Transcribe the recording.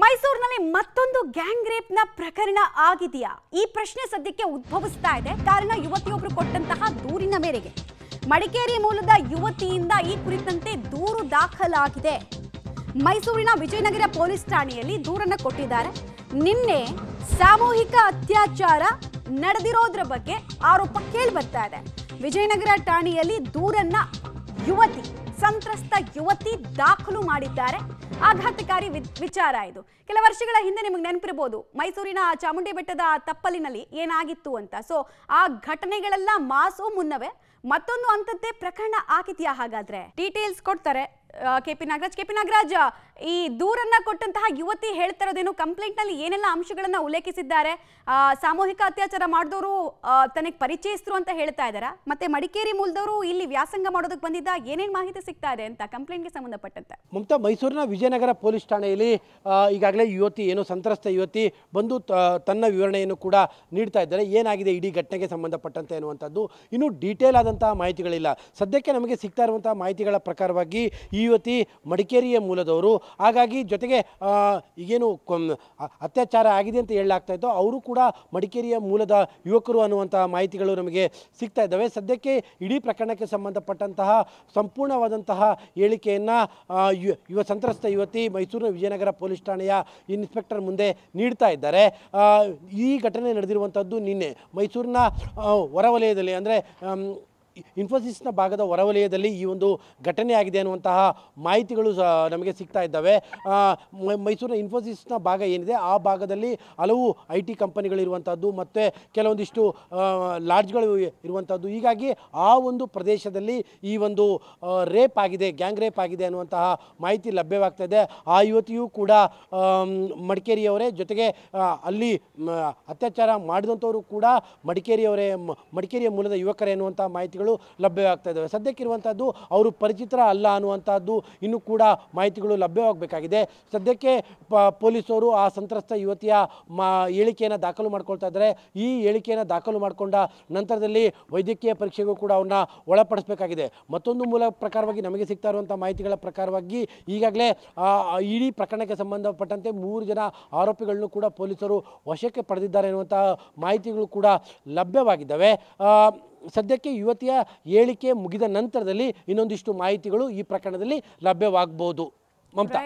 ಮೈಸೂರಿನಲ್ಲಿ ಮತ್ತೊಂದು gang rape ನ ಪ್ರಕರಣ ಆಗಿದೆಯಾ ಈ ಪ್ರಶ್ನೆ ಸದ್ಯಕ್ಕೆ ಉದ್ಭವಿಸ್ತಾ ಇದೆ ಕಾರಣ ಯುವತಿಯೊಬ್ಬರು ಕೊಟ್ಟಂತಹ ದೂರಿನ ಮೇರೆಗೆ ಮಡಿಕೇರಿ ಮೂಲದ ಯುವತಿಯಿಂದ ಈ ಕುರಿತಂತೆ ದೂರು ದಾಖಲಾಗಿದೆ ಮೈಸೂರಿನ ವಿಜಯನಗರ ಪೊಲೀಸ್ ಠಾಣೆಯಲ್ಲಿ ದೂರನ್ನ ಕೊಟ್ಟಿದ್ದಾರೆ ನಿನ್ನೆ ಸಾಮೂಹಿಕ ಅತ್ಯಾಚಾರ ನಡೆದಿರೋದ್ರ ಬಗ್ಗೆ ಆರೋಪ ಕೇಳಿ ಬರ್ತಾ ಇದೆ ವಿಜಯನಗರ ಠಾಣೆಯಲ್ಲಿ ದೂರನ್ನ ಯುವತಿ ಸಂತ್ರಸ್ತ ಯುವತಿ ದಾಖಲು ಮಾಡಿದ್ದಾರೆ ಆಘಾತಕಾರಿ ವಿಚಾರ ಇದು ಕೆಲ ವರ್ಷಗಳ ಹಿಂದೆ ನಿಮಗೆ ನೆನಪಿರ್ಬೋದು ಮೈಸೂರಿನ ಚಾಮುಂಡಿ ಬೆಟ್ಟದ ತಪ್ಪಲಿನಲ್ಲಿ ಏನಾಗಿತ್ತು ಅಂತ ಸೊ ಆ ಘಟನೆಗಳೆಲ್ಲ ಮಾಸು ಮುನ್ನವೇ ಮತ್ತೊಂದು ಅಂತದ್ದೇ ಪ್ರಕರಣ ಆಗಿದೆಯಾ ಹಾಗಾದ್ರೆ ಡೀಟೇಲ್ಸ್ ಕೊಡ್ತಾರೆ ಕೆಪಿ ನಾಗರಾಜ್ ಕೆಪಿ ನಾಗರಾಜ್ ಈ ದೂರನ್ನ ಕೊಟ್ಟಂತಹ ಯುವತಿ ಹೇಳ್ತಾ ಇರೋದೇನು ಕಂಪ್ಲೇಂಟ್ ನಲ್ಲಿ ಏನೆಲ್ಲ ಅಂಶಗಳನ್ನ ಉಲ್ಲೇಖಿಸಿದ್ದಾರೆ ಸಾಮೂಹಿಕ ಅತ್ಯಾಚಾರ ಮಾಡಿದವರು ತನಗೆ ಪರಿಚಯಿಸಿದ್ರು ಅಂತ ಹೇಳ್ತಾ ಇದ್ದಾರಾ ಮತ್ತೆ ಮಡಿಕೇರಿ ಮೂಲದವರು ಇಲ್ಲಿ ವ್ಯಾಸಂಗ ಮಾಡೋದಕ್ಕೆ ಬಂದಿದ್ದ ಏನೇನು ಮಾಹಿತಿ ಸಿಗ್ತಾ ಇದೆ ಅಂತ ಕಂಪ್ಲೇಂಟ್ಗೆ ಸಂಬಂಧಪಟ್ಟಂತೆ ಮುಕ್ತಾ ಮೈಸೂರಿನ ವಿಜಯನಗರ ಪೊಲೀಸ್ ಠಾಣೆಯಲ್ಲಿ ಈಗಾಗಲೇ ಯುವತಿ ಏನು ಸಂತ್ರಸ್ತ ಯುವತಿ ಬಂದು ತನ್ನ ವಿವರಣೆಯನ್ನು ಕೂಡ ನೀಡ್ತಾ ಇದ್ದಾರೆ ಏನಾಗಿದೆ ಇಡೀ ಘಟನೆಗೆ ಸಂಬಂಧಪಟ್ಟಂತೆ ಅನ್ನುವಂಥದ್ದು ಇನ್ನು ಡೀಟೇಲ್ ಆದಂತಹ ಮಾಹಿತಿಗಳಿಲ್ಲ ಸದ್ಯಕ್ಕೆ ನಮಗೆ ಸಿಗ್ತಾ ಇರುವಂತಹ ಮಾಹಿತಿಗಳ ಪ್ರಕಾರವಾಗಿ ಈ ಯುವತಿ ಮಡಿಕೇರಿಯ ಮೂಲದವರು ಹಾಗಾಗಿ ಜೊತೆಗೆ ಈಗೇನು ಅತ್ಯಾಚಾರ ಆಗಿದೆ ಅಂತ ಹೇಳಲಾಗ್ತಾ ಇತ್ತು ಅವರು ಕೂಡ ಮಡಿಕೇರಿಯ ಮೂಲದ ಯುವಕರು ಅನ್ನುವಂತಹ ಮಾಹಿತಿಗಳು ನಮಗೆ ಸಿಗ್ತಾ ಇದ್ದಾವೆ ಸದ್ಯಕ್ಕೆ ಇಡೀ ಪ್ರಕರಣಕ್ಕೆ ಸಂಬಂಧಪಟ್ಟಂತಹ ಸಂಪೂರ್ಣವಾದಂತಹ ಹೇಳಿಕೆಯನ್ನು ಯುವ ಸಂತ್ರಸ್ತ ಯುವತಿ ಮೈಸೂರಿನ ವಿಜಯನಗರ ಪೊಲೀಸ್ ಠಾಣೆಯ ಇನ್ಸ್ಪೆಕ್ಟರ್ ಮುಂದೆ ನೀಡ್ತಾ ಇದ್ದಾರೆ ಈ ಘಟನೆ ನಡೆದಿರುವಂಥದ್ದು ನಿನ್ನೆ ಮೈಸೂರಿನ ಹೊರವಲಯದಲ್ಲಿ ಅಂದರೆ ಇನ್ಫೋಸಿಸ್ನ ಭಾಗದ ಹೊರವಲಯದಲ್ಲಿ ಈ ಒಂದು ಘಟನೆ ಆಗಿದೆ ಅನ್ನುವಂತಹ ಮಾಹಿತಿಗಳು ನಮಗೆ ಸಿಗ್ತಾ ಇದ್ದಾವೆ ಮೈಸೂರಿನ ಇನ್ಫೋಸಿಸ್ನ ಭಾಗ ಏನಿದೆ ಆ ಭಾಗದಲ್ಲಿ ಹಲವು ಐ ಟಿ ಕಂಪನಿಗಳಿರುವಂಥದ್ದು ಮತ್ತು ಕೆಲವೊಂದಿಷ್ಟು ಲಾಡ್ಜ್ಗಳು ಇರುವಂಥದ್ದು ಹೀಗಾಗಿ ಆ ಒಂದು ಪ್ರದೇಶದಲ್ಲಿ ಈ ಒಂದು ರೇಪ್ ಆಗಿದೆ ಗ್ಯಾಂಗ್ ರೇಪ್ ಆಗಿದೆ ಅನ್ನುವಂತಹ ಮಾಹಿತಿ ಲಭ್ಯವಾಗ್ತಾ ಇದೆ ಆ ಯುವತಿಯೂ ಕೂಡ ಮಡಿಕೇರಿಯವರೇ ಜೊತೆಗೆ ಅಲ್ಲಿ ಅತ್ಯಾಚಾರ ಮಾಡಿದಂಥವರು ಕೂಡ ಮಡಿಕೇರಿಯವರೇ ಮಡಿಕೇರಿಯ ಮೂಲದ ಯುವಕರೇ ಎನ್ನುವಂಥ ಮಾಹಿತಿ ಮಾಹಿತಿಗಳು ಲಭ್ಯವಾಗ್ತಾ ಇದ್ದಾವೆ ಸದ್ಯಕ್ಕಿರುವಂಥದ್ದು ಅವರು ಪರಿಚಿತರ ಅಲ್ಲ ಅನ್ನುವಂಥದ್ದು ಇನ್ನೂ ಕೂಡ ಮಾಹಿತಿಗಳು ಲಭ್ಯವಾಗಬೇಕಾಗಿದೆ ಸದ್ಯಕ್ಕೆ ಪೊಲೀಸರು ಆ ಸಂತ್ರಸ್ತ ಯುವತಿಯ ಮಾ ಹೇಳಿಕೆಯನ್ನು ದಾಖಲು ಮಾಡ್ಕೊಳ್ತಾ ಇದ್ದಾರೆ ಈ ಹೇಳಿಕೆಯನ್ನು ದಾಖಲು ಮಾಡಿಕೊಂಡ ನಂತರದಲ್ಲಿ ವೈದ್ಯಕೀಯ ಪರೀಕ್ಷೆಗೂ ಕೂಡ ಅವನ್ನ ಒಳಪಡಿಸಬೇಕಾಗಿದೆ ಮತ್ತೊಂದು ಮೂಲ ಪ್ರಕಾರವಾಗಿ ನಮಗೆ ಸಿಗ್ತಾ ಇರುವಂಥ ಮಾಹಿತಿಗಳ ಪ್ರಕಾರವಾಗಿ ಈಗಾಗಲೇ ಇಡೀ ಪ್ರಕರಣಕ್ಕೆ ಸಂಬಂಧಪಟ್ಟಂತೆ ಮೂರು ಜನ ಆರೋಪಿಗಳನ್ನು ಕೂಡ ಪೊಲೀಸರು ವಶಕ್ಕೆ ಪಡೆದಿದ್ದಾರೆ ಎನ್ನುವಂಥ ಮಾಹಿತಿಗಳು ಕೂಡ ಲಭ್ಯವಾಗಿದ್ದಾವೆ ಸದ್ಯಕ್ಕೆ ಯುವತಿಯ ಹೇಳಿಕೆ ಮುಗಿದ ನಂತರದಲ್ಲಿ ಇನ್ನೊಂದಿಷ್ಟು ಮಾಹಿತಿಗಳು ಈ ಪ್ರಕರಣದಲ್ಲಿ ಲಭ್ಯವಾಗಬಹುದು ಮಮತಾ